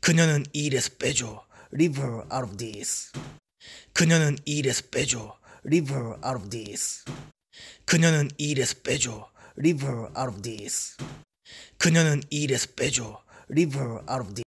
그녀는 이 일에서 빼줘. Leave her out of this. 그녀는 이 일에서 빼줘. Leave her out of this. 그녀는 이 일에서 빼줘. Leave her out of this. 그녀는 이 일에서 빼줘. Leave her out of this.